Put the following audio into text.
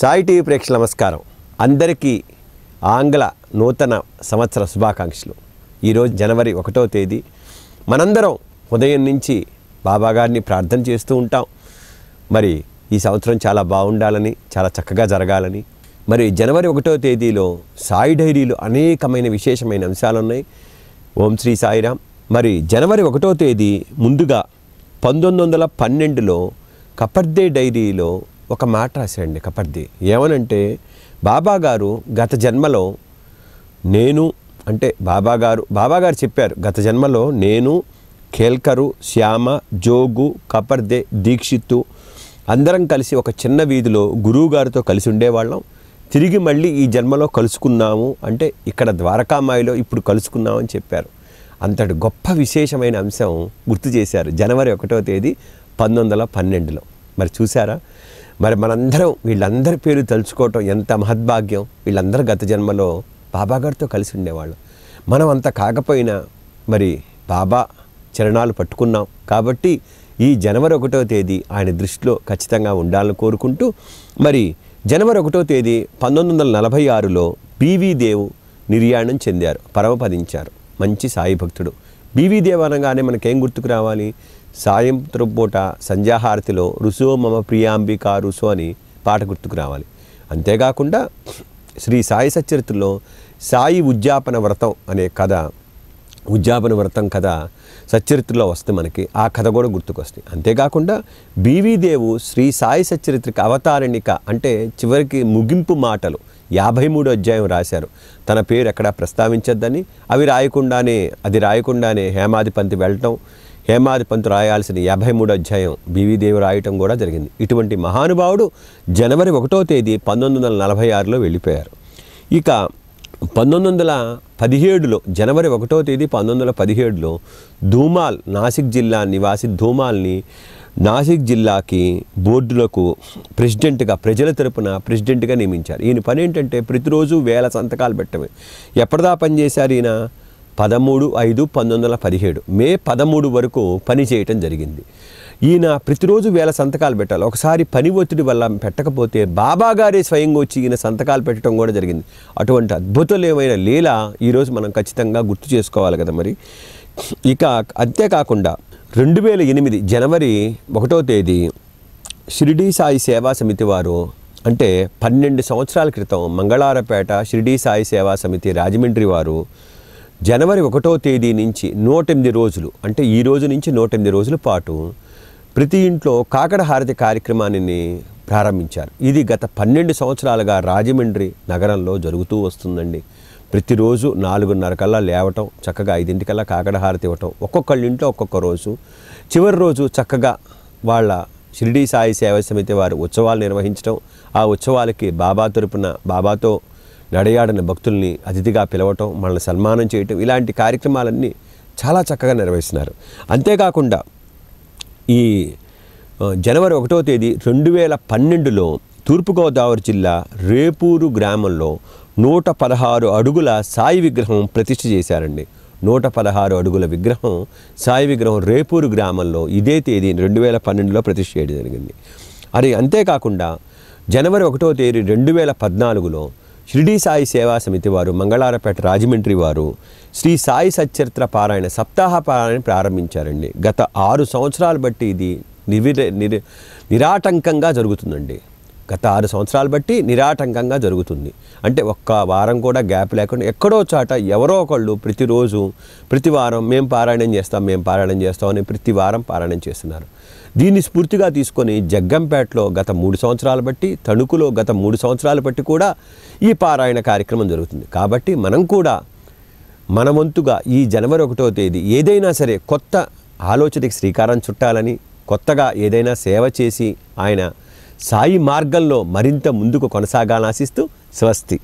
Sai TV ప్రేక్షకుల నమస్కారం అందరికీ ఆంగ్ల నూతన సంవత్సర శుభాకాంక్షలు ఈరోజు జనవరి ఒకటో తేదీ మనందరం ఉదయం నుంచి బాబాగారిని ప్రార్థన చేస్తూ ఉంటాం మరి ఈ సంవత్సరం చాలా బాగుండాలని చాలా చక్కగా జరగాలని మరి జనవరి ఒకటో తేదీలో సాయి డైరీలో అనేకమైన విశేషమైన అంశాలు ఉన్నాయి ఓం శ్రీ సాయిరామ్ మరి జనవరి ఒకటో తేదీ ముందుగా పంతొమ్మిది వందల పన్నెండులో కపర్దే డైరీలో ఒక మాట రాశాడండి కపర్ది ఏమనంటే బాబాగారు గత జన్మలో నేను అంటే బాబాగారు బాబాగారు చెప్పారు గత జన్మలో నేను కేల్కరు శ్యామ జోగు కపర్దే దీక్షిత్తు అందరం కలిసి ఒక చిన్న వీధిలో గురువుగారితో కలిసి ఉండేవాళ్ళం తిరిగి మళ్ళీ ఈ జన్మలో కలుసుకున్నాము అంటే ఇక్కడ ద్వారకామాయిలో ఇప్పుడు కలుసుకున్నామని చెప్పారు అంతటి గొప్ప విశేషమైన అంశం గుర్తు చేశారు జనవరి ఒకటో తేదీ పంతొమ్మిది వందల పన్నెండులో మరి చూసారా మరి మనందరం వీళ్ళందరి పేరు తలుచుకోవటం ఎంత మహద్భాగ్యం వీళ్ళందరూ గత జన్మలో బాబాగారితో కలిసి ఉండేవాళ్ళు మనం అంత కాకపోయినా మరి బాబా చరణాలు పట్టుకున్నాం కాబట్టి ఈ జనవరి ఒకటో తేదీ ఆయన దృష్టిలో ఖచ్చితంగా ఉండాలని కోరుకుంటూ మరి జనవరి ఒకటో తేదీ పంతొమ్మిది వందల నలభై ఆరులో పివి దేవు నిర్యాణం చెందారు పరమపదించారు మంచి సాయి భక్తుడు బీవీ దేవనగానే మనకేం గుర్తుకు రావాలి సాయంత్రం పూట సంధ్యాహారతిలో రుసో మమ ప్రియాంబికా రుసు అని పాట గుర్తుకు రావాలి అంతేకాకుండా శ్రీ సాయి సచరిత్రలో సాయి ఉద్యాపన వ్రతం అనే కథ ఉద్యాపన వ్రతం కథ సచరిత్రలో వస్తే మనకి ఆ కథ కూడా గుర్తుకొస్తుంది అంతేకాకుండా బీవీదేవు శ్రీ సాయి సచరిత్రకి అవతారణిక అంటే చివరికి ముగింపు మాటలు యాభై మూడు అధ్యాయం రాశారు తన పేరు ఎక్కడా ప్రస్తావించద్దని అవి రాయకుండానే అది రాయకుండానే హేమాధిపంతి వెళ్ళటం హేమాధిపంతి రాయాల్సిన యాభై మూడు అధ్యాయం బీవీదేవి రాయటం కూడా జరిగింది ఇటువంటి మహానుభావుడు జనవరి ఒకటో తేదీ పంతొమ్మిది వందల నలభై ఆరులో వెళ్ళిపోయారు ఇక పంతొమ్మిది వందల పదిహేడులో జనవరి ఒకటో తేదీ పంతొమ్మిది వందల పదిహేడులో ధూమాల్ నాసిక్ జిల్లా నివాసి ధూమాల్ని నాసిక్ జిల్లాకి బోర్డులకు ప్రెసిడెంట్గా ప్రజల తరపున ప్రెసిడెంట్గా నియమించారు ఈయన పని ఏంటంటే ప్రతిరోజు వేల సంతకాలు పెట్టమే ఎప్పటిదా పనిచేశారు ఈయన పదమూడు ఐదు పంతొమ్మిది వందల పదిహేడు మే పదమూడు వరకు పని చేయటం జరిగింది ఈయన ప్రతిరోజు వేల సంతకాలు పెట్టాలి ఒకసారి పని ఒత్తిడి వల్ల పెట్టకపోతే బాబాగారే స్వయంగా వచ్చి ఈయన సంతకాలు పెట్టడం కూడా జరిగింది అటువంటి అద్భుతలేమైన లీల ఈరోజు మనం ఖచ్చితంగా గుర్తు చేసుకోవాలి కదా మరి ఇక అంతేకాకుండా రెండు వేల ఎనిమిది జనవరి ఒకటో తేదీ షిరిడీ సాయి సేవా సమితి వారు అంటే పన్నెండు సంవత్సరాల క్రితం మంగళారపేట షిరిడీ సాయి సేవా సమితి రాజమండ్రి వారు జనవరి ఒకటో తేదీ నుంచి నూటెనిమిది రోజులు అంటే ఈ రోజు నుంచి నూటెనిమిది రోజుల పాటు ప్రతి ఇంట్లో కాకడ హారతి కార్యక్రమాన్ని ప్రారంభించారు ఇది గత పన్నెండు సంవత్సరాలుగా రాజమండ్రి నగరంలో జరుగుతూ వస్తుందండి ప్రతిరోజు నాలుగున్నర కల్లా లేవటం చక్కగా ఐదింటికల్లా కాకడహారతి ఇవ్వటం ఒక్కొక్కళ్ళ ఇంట్లో ఒక్కొక్క రోజు చివరి రోజు చక్కగా వాళ్ళ షిరిడి సాయి సేవ సమితి వారు ఉత్సవాలు నిర్వహించడం ఆ ఉత్సవాలకి బాబా తరపున బాబాతో నడయాడిన భక్తుల్ని అతిథిగా పిలవటం మనల్ని సన్మానం చేయటం ఇలాంటి కార్యక్రమాలన్నీ చాలా చక్కగా నిర్వహిస్తున్నారు అంతేకాకుండా ఈ జనవరి ఒకటో తేదీ రెండు వేల పన్నెండులో తూర్పుగోదావరి జిల్లా రేపూరు గ్రామంలో నూట పదహారు అడుగుల సాయి విగ్రహం ప్రతిష్ఠ చేశారండి నూట పదహారు అడుగుల విగ్రహం సాయి విగ్రహం రేపూరు గ్రామంలో ఇదే తేదీ రెండు వేల పన్నెండులో ప్రతిష్ఠ చేయడం జరిగింది అది అంతేకాకుండా జనవరి ఒకటో తేదీ రెండు వేల పద్నాలుగులో షిరిడీ సాయి సేవా సమితి వారు మంగళారపేట రాజమండ్రి వారు శ్రీ సాయి సచ్చరిత్ర పారాయణ సప్తాహ పారాయణ ప్రారంభించారండి గత ఆరు సంవత్సరాలు బట్టి ఇది నివిర నిరాటంకంగా జరుగుతుందండి గత ఆరు సంవత్సరాలు బట్టి నిరాటంకంగా జరుగుతుంది అంటే ఒక్క వారం కూడా గ్యాప్ లేకుండా ఎక్కడో చాట ఎవరో ఒకళ్ళు ప్రతిరోజు ప్రతి వారం మేము పారాయణం చేస్తాం మేము పారాయణం చేస్తాం అని ప్రతి వారం పారాయణం చేస్తున్నారు దీన్ని స్ఫూర్తిగా తీసుకొని జగ్గంపేటలో గత మూడు సంవత్సరాలు బట్టి తణుకులో గత మూడు సంవత్సరాలు బట్టి కూడా ఈ పారాయణ కార్యక్రమం జరుగుతుంది కాబట్టి మనం కూడా మన వంతుగా ఈ జనవరి ఒకటో తేదీ ఏదైనా సరే కొత్త ఆలోచనకి శ్రీకారం చుట్టాలని కొత్తగా ఏదైనా సేవ చేసి ఆయన సాయి మార్గంలో మరింత ముందుకు కొనసాగాలని ఆశిస్తూ స్వస్తి